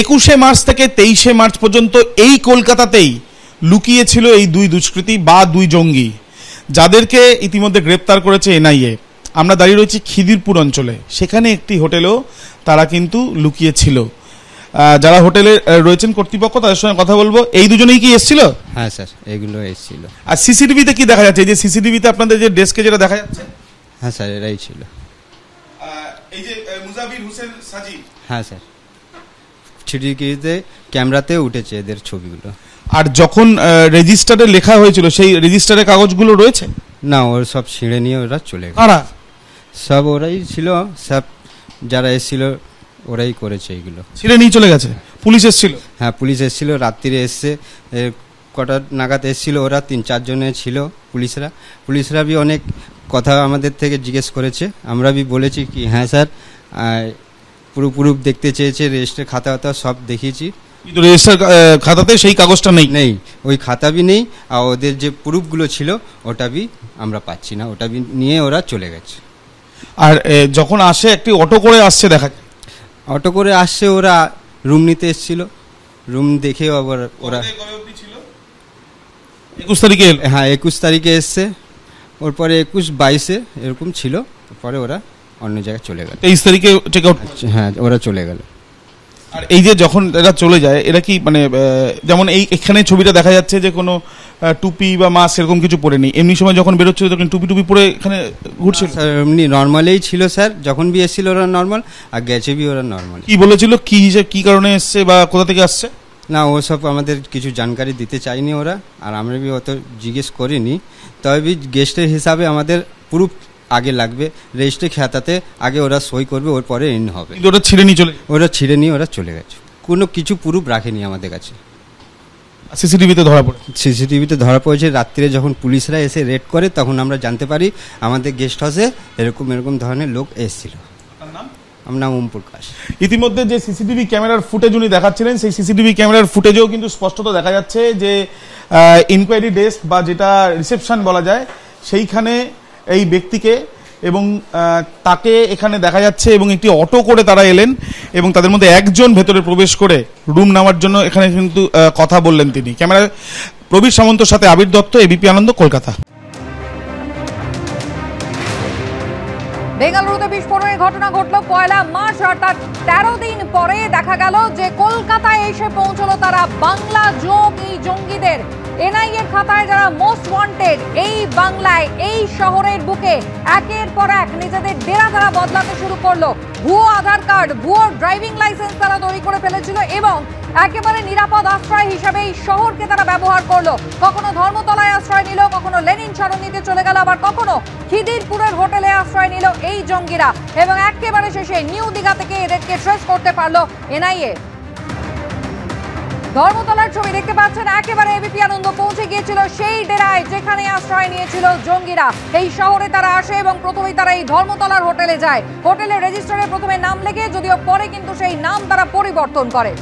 একুশে মার্চ থেকে তেইশে মার্চ পর্যন্ত এই কলকাতাতেই লুকিয়ে ছিল এই দুই দুষ্কৃতী বা দুই জঙ্গি যাদেরকে ইতিমধ্যে গ্রেপ্তার করেছে এনআইএ আমরা দাঁড়িয়ে রয়েছি খিদিরপুর অঞ্চলে সেখানে একটি হোটেলও তারা কিন্তু লুকিয়েছিল যারা হোটেলে রয়েছেন কর্তৃপক্ষ তাদের সঙ্গে কথা বলবো এই দুজনেই কি এসেছিল হ্যাঁ স্যার এগুলো এসেছিল আর সিসিটিভিতে কি দেখা যাচ্ছে এই যে সিসিটিভিতে আপনাদের যে ডেস্কে যেটা দেখা যাচ্ছে হ্যাঁ স্যার এরাই ছিল এই যে মুজাবির হোসেন সাজি হ্যাঁ স্যার থ্রি ক্যামেরাতে উঠেছে এদের ছবিগুলো আর যখন রেজিস্টারে লেখা হয়েছিল সেই রেজিস্টারের কাগজগুলো রয়েছে না ওর সব ছিঁড়ে নিয়ে ওরা চলে গেছে সব ওরাই ছিল সব যারা এসেছিল ওরাই করেছে এগুলো ছিঁড়ে নিয়ে চলে গেছে পুলিশ এসেছিল হ্যাঁ পুলিশ এসেছিল রাত্রিরে এসছে কটা নাগাদ এসেছিল ওরা তিন চারজনে ছিল পুলিশরা পুলিশরা বি অনেক কথা আমাদের থেকে জিজ্ঞেস করেছে আমরা বি বলেছি কি হ্যাঁ স্যার পুরোপুরুপ দেখতে চেয়েছে রেজিস্টার খাতা খাতা সব দেখিয়েছি কিন্তু রেজিস্টার খাতাতে সেই কাগজটা নেই নেই ওই খাতা বি নেই আর ওদের যে প্রুফগুলো ছিল ওটা বি আমরা পাচ্ছি না ওটা বি নিয়ে ওরা চলে গেছে আর যখন আসে একটি অটো করে আসছে দেখা অটো করে আসছে ওরা রুম নিতে এসেছিল রুম দেখে আবার ওরা একুশ তারিখে হ্যাঁ একুশ তারিখে এসছে ওর পরে একুশ বাইশে এরকম ছিল পরে ওরা অন্য জায়গায় চলে গেল তেইশ তারিখে চেক আউট আচ্ছা, হ্যাঁ ওরা চলে গেল আর এই যে যখন এরা চলে যায় এরা কি মানে যেমন এই এখানে ছবিটা দেখা যাচ্ছে যে কোনো টুপি বা মাস্ক এরকম কিছু পরে নেই এমনি সময় যখন বেরোচ্ছিল তখন টুপি টুপি পরে এখানে ঘুরছিল এমনি নর্মালেই ছিল স্যার যখন বি এসেছিল ওরা নর্মাল আর গেছে বি ওরা নর্মাল কি বলেছিল কি হিসেবে কি কারণে এসছে বা কোথা থেকে আসছে না ওসব আমাদের কিছু জানকারি দিতে চায়নি ওরা আর আমরা বি অত জিজ্ঞেস করিনি তবে গেস্টের হিসাবে আমাদের প্রুফ আগে লাগবে রেজিস্ট্রি খেতাতে আগে ওরা সই করবে ওর পরে ঋণ হবে ওরা ছিঁড়ে নিয়ে চলে ওরা ছিঁড়ে নিয়ে ওরা চলে গেছে কোনো কিছু প্রুফ রাখেনি আমাদের কাছে সিসিটিভিতে ধরা পড়ে সিসিটিভিতে ধরা পড়েছে রাত্রে যখন পুলিশরা এসে রেড করে তখন আমরা জানতে পারি আমাদের গেস্ট হাউসে এরকম এরকম ধরনের লোক এসেছিল আমার নাম ওম প্রকাশ ইতিমধ্যে যে সিসিটিভি ক্যামেরার ফুটেজ উনি দেখাচ্ছিলেন সেই সিসিটিভি ক্যামেরার ফুটেজেও কিন্তু স্পষ্টত দেখা যাচ্ছে যে ইনকোয়ারি ডেস্ক বা যেটা রিসেপশন বলা যায় সেইখানে এই ব্যক্তিকে এবং তাকে এখানে দেখা যাচ্ছে এবং একটি অটো করে তারা এলেন এবং তাদের মধ্যে একজন ভেতরে প্রবেশ করে রুম নেওয়ার জন্য এখানে কিন্তু কথা বললেন তিনি ক্যামেরা প্রবীর সামন্তর সাথে আবির দত্ত এবিপি আনন্দ কলকাতা বেঙ্গালুরুতে বিস্ফোরণের ঘটনা ঘটল পয়লা মার্চ অর্থাৎ তেরো দিন পরে দেখা গেল যে কলকাতায় এসে পৌঁছলো তারা বাংলা যোগ এই জঙ্গিদের এনআইএ খাতায় যারা মোস্ট ওয়ান্টেড এই বাংলায় এই শহরের বুকে একের পর এক নিজেদের ডেরা তারা বদলাতে শুরু করলো ভুয়ো আধার কার্ড ভুয়ো ড্রাইভিং লাইসেন্স তারা তৈরি করে ফেলেছিল এবং একেবারে নিরাপদ আশ্রয় হিসাবে এই শহরকে তারা ব্যবহার করলো কখনো ধর্মতলায় আশ্রয় নিল কখনো লেনিন সরণিতে চলে গেল আবার কখনো খিদিরপুরের হোটেলে আশ্রয় নিল এই জঙ্গিরা এবং একেবারে শেষে নিউ দিঘা থেকে এদেরকে ট্রেস করতে পারল এনআইএ ধর্মতলার ছবি দেখতে পাচ্ছেন একেবারে এবিপি আনন্দ পৌঁছে গিয়েছিল সেই ডেরায় যেখানে আশ্রয় নিয়েছিল জঙ্গিরা এই শহরে তারা আসে এবং প্রথমেই তারা এই ধর্মতলার হোটেলে যায় হোটেলের রেজিস্টারে প্রথমে নাম লেগে যদিও পরে কিন্তু সেই নাম তারা পরিবর্তন করে